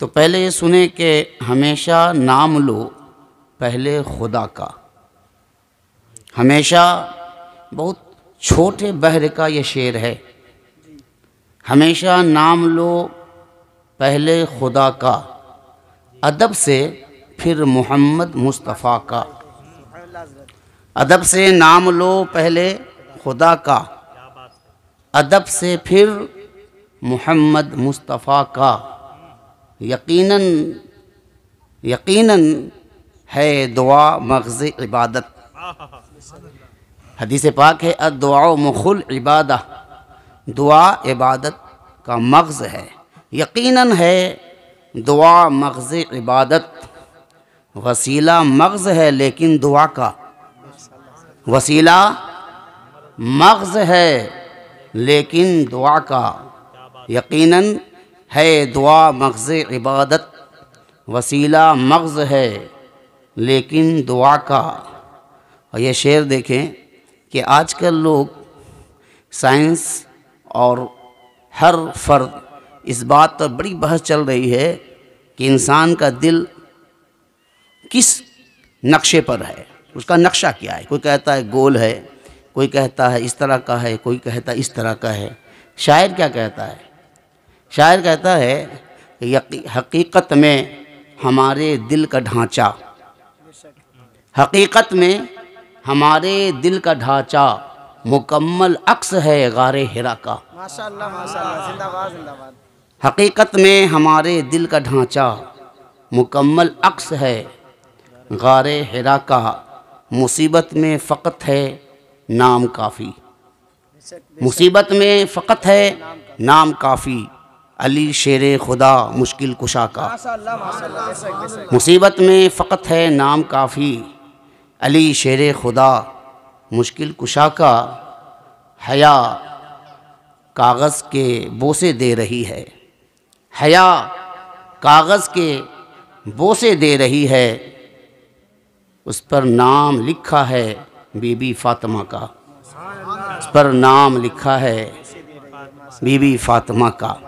तो पहले ये सुने कि हमेशा नाम लो पहले खुदा का हमेशा बहुत छोटे बहर का ये शेर है हमेशा नाम लो पहले खुदा का अदब से फिर मोहम्मद मुस्तफ़ा का अदब से नाम लो पहले खुदा का अदब से फिर मोहम्मद मुस्तफ़ा का यकीनन यकीनन है दुआ मगज़ इबादत हदीस पाक है अदुआ मखुल इबादत दुआ इबादत का मगज़ है यकीनन है दुआ मगज़ इबादत वसीला मगज़ है लेकिन दुआ का वसीला मगज़ है लेकिन दुआ का यकीनन है दुआ मगज़ इबादत वसीला मगज़ है लेकिन दुआ का और यह शेर देखें कि आजकल लोग साइंस और हर फर्द इस बात पर बड़ी बहस चल रही है कि इंसान का दिल किस नक्शे पर है उसका नक्शा क्या है कोई कहता है गोल है कोई कहता है इस तरह का है कोई कहता है इस तरह का है शायर क्या कहता है शायर कहता है हकीकत में हमारे दिल का ढांचा हकीकत में हमारे दिल का ढांचा मुकम्मल अक्स है गार हिरा का माशाल्लाह माशाल्लाह जिंदाबाद जिंदाबाद हकीकत में हमारे दिल का ढांचा मुकम्मल अक्स है गार हिरा का मुसीबत में फ़कत है नाम काफ़ी मुसीबत में फ़कत है नाम काफ़ी अली शेर खुदा मुश्किल कुशा का मुसीबत में फ़कत है नाम काफ़ी अली शेर खुदा मुश्किल कुशा का हया कागज़ के बोसे दे रही है हया कागज़ के बोसे दे रही है उस पर नाम लिखा है बीबी फातिमा का उस पर नाम लिखा है बीबी फातिमा का